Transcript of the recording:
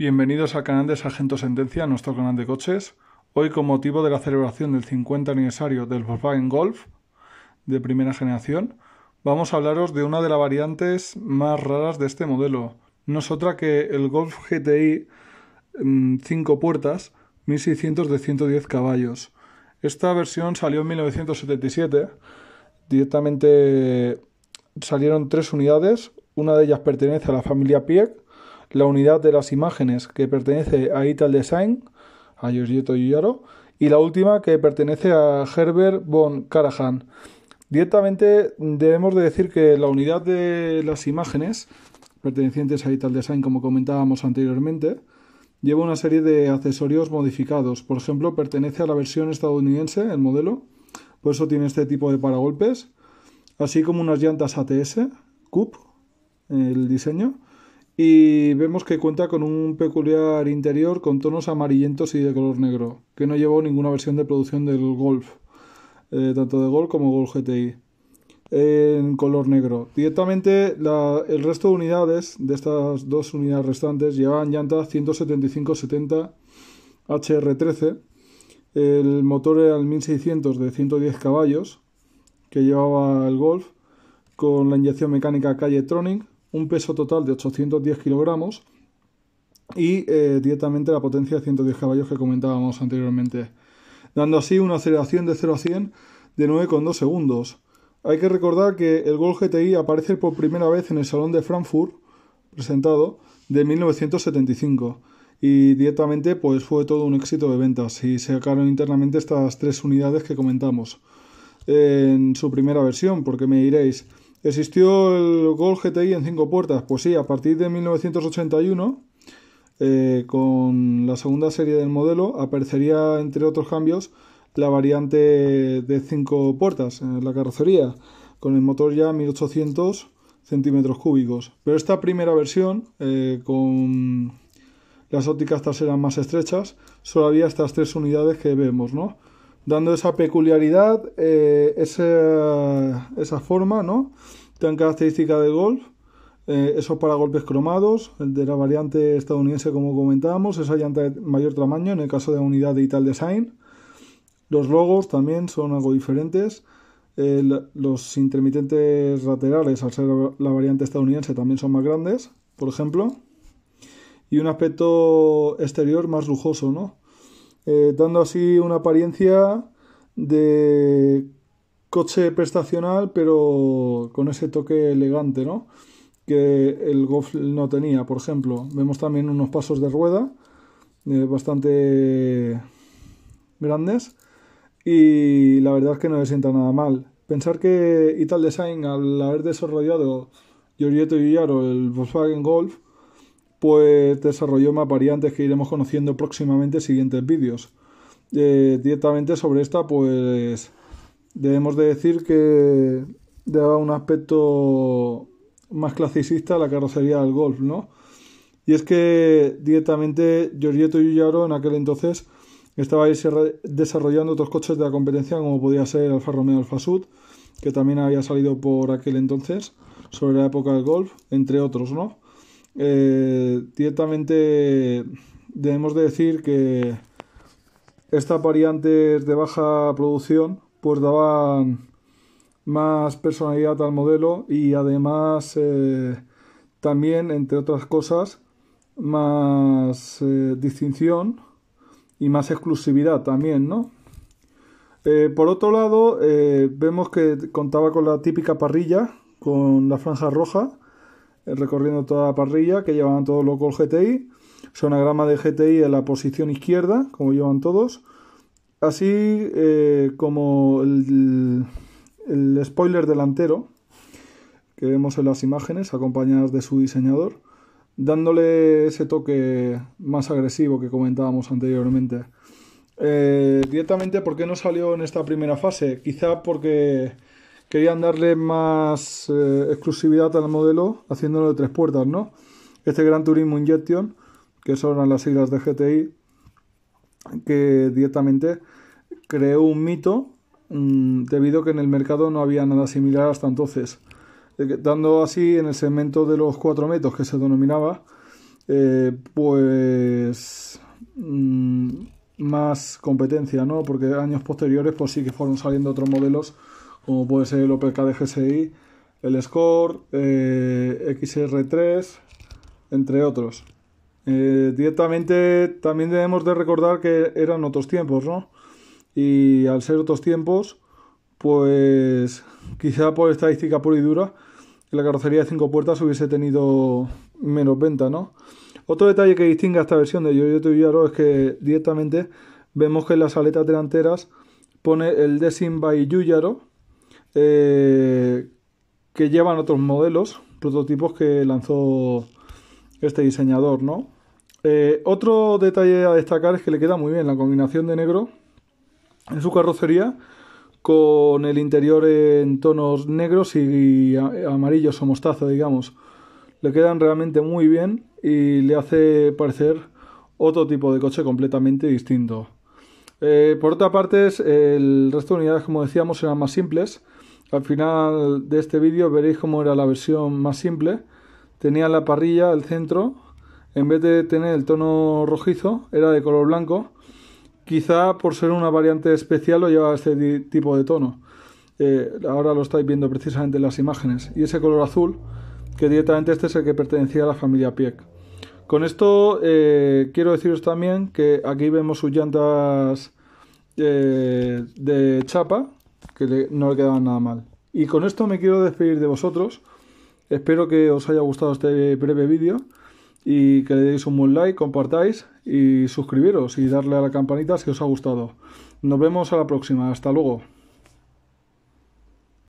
Bienvenidos al canal de Sargento Sentencia, nuestro canal de coches. Hoy con motivo de la celebración del 50 aniversario del Volkswagen Golf de primera generación, vamos a hablaros de una de las variantes más raras de este modelo. No es otra que el Golf GTI 5 mm, puertas 1600 de 110 caballos. Esta versión salió en 1977. Directamente salieron tres unidades. Una de ellas pertenece a la familia Pieck la unidad de las imágenes que pertenece a Ital Design, a Giorgetto Giugiaro, y la última que pertenece a Herbert von Karajan. Directamente debemos de decir que la unidad de las imágenes pertenecientes a Ital Design, como comentábamos anteriormente, lleva una serie de accesorios modificados. Por ejemplo, pertenece a la versión estadounidense, el modelo, por eso tiene este tipo de paragolpes, así como unas llantas ATS, CUP, el diseño, y vemos que cuenta con un peculiar interior con tonos amarillentos y de color negro, que no llevó ninguna versión de producción del Golf, eh, tanto de Golf como Golf GTI, en color negro. Directamente el resto de unidades, de estas dos unidades restantes, llevaban llantas 175-70 HR13, el motor era el 1600 de 110 caballos que llevaba el Golf, con la inyección mecánica Calle Tronic, un peso total de 810 kilogramos y eh, directamente la potencia de 110 caballos que comentábamos anteriormente, dando así una aceleración de 0 a 100 de 9,2 segundos. Hay que recordar que el Golf GTI aparece por primera vez en el Salón de Frankfurt, presentado, de 1975 y directamente pues fue todo un éxito de ventas y se sacaron internamente estas tres unidades que comentamos eh, en su primera versión, porque me diréis, ¿Existió el Gol GTI en cinco puertas? Pues sí, a partir de 1981, eh, con la segunda serie del modelo, aparecería, entre otros cambios, la variante de cinco puertas en la carrocería, con el motor ya 1800 centímetros cúbicos. Pero esta primera versión, eh, con las ópticas traseras más estrechas, solo había estas tres unidades que vemos, ¿no? Dando esa peculiaridad, eh, esa, esa, forma, ¿no? Tan característica del golf, eh, esos golpes cromados, el de la variante estadounidense como comentábamos, esa llanta de mayor tamaño en el caso de unidad de Ital Design. Los logos también son algo diferentes. los intermitentes laterales, al ser la variante estadounidense, también son más grandes, por ejemplo. Y un aspecto exterior más lujoso, ¿no? Eh, dando así una apariencia de coche prestacional, pero con ese toque elegante, ¿no? Que el Golf no tenía, por ejemplo. Vemos también unos pasos de rueda eh, bastante grandes y la verdad es que no le sienta nada mal. Pensar que Ital Design, al haber desarrollado Giorgetto Villaro el Volkswagen Golf, pues desarrolló más variantes que iremos conociendo próximamente en siguientes vídeos. Eh, directamente sobre esta, pues debemos de decir que daba un aspecto más clasicista a la carrocería del Golf, ¿no? Y es que directamente Giorgetto Yuyaro en aquel entonces estaba desarrollando otros coches de la competencia como podía ser el Alfa Romeo Alfa Sud, que también había salido por aquel entonces, sobre la época del Golf, entre otros, ¿no? Eh, directamente debemos de decir que estas variantes de baja producción pues daba más personalidad al modelo y además eh, también, entre otras cosas, más eh, distinción y más exclusividad también, eh, por otro lado, vemos que contaba con la típica parrilla, con la franja roja, recorriendo toda la parrilla que llevaban todos los el GTI, sonagrama de GTI en la posición izquierda, como llevan todos, así eh, como el, spoiler delantero que vemos en las imágenes acompañadas de su diseñador, dándole ese toque más agresivo que comentábamos anteriormente. Eh, directamente, ¿por qué no salió en esta primera fase? Quizá porque querían darle más eh, exclusividad al modelo haciéndolo de tres puertas, ¿no? Este Gran Turismo Injection, que son las siglas de GTI, que directamente creó un mito mm, debido a que en el mercado no había nada similar hasta entonces, dando así en el segmento de los cuatro metros que se denominaba, eh, pues mm, más competencia, ¿no? Porque años posteriores pues sí que fueron saliendo otros modelos como puede ser el OPK de GSI, el Score, eh, XR3, entre otros. Eh, directamente también debemos de recordar que eran otros tiempos, ¿no? Y al ser otros tiempos, pues quizá por estadística pura y dura, la carrocería de cinco puertas hubiese tenido menos venta, ¿no? Otro detalle que distingue a esta versión de Yoyo Yaro es que directamente vemos que en las aletas delanteras pone el Design by Yuyaro, eh, que llevan otros modelos, prototipos que lanzó este diseñador, ¿no? Eh, otro detalle a destacar es que le queda muy bien la combinación de negro en su carrocería con el interior en tonos negros y amarillos o mostaza, digamos. Le quedan realmente muy bien y le hace parecer otro tipo de coche completamente distinto. Eh, por otra parte, el resto de unidades, como decíamos, eran más simples. Al final de este vídeo veréis cómo era la versión más simple tenía la parrilla al centro, en vez de tener el tono rojizo, era de color blanco. Quizá por ser una variante especial lo llevaba este tipo de tono. Eh, ahora lo estáis viendo precisamente en las imágenes. Y ese color azul, que directamente este es el que pertenecía a la familia Pieck. Con esto eh, quiero deciros también que aquí vemos sus llantas eh, de chapa, que no le quedaban nada mal. Y con esto me quiero despedir de vosotros. Espero que os haya gustado este breve vídeo y que le deis un buen like, compartáis y suscribiros y darle a la campanita si os ha gustado. Nos vemos a la próxima. Hasta luego.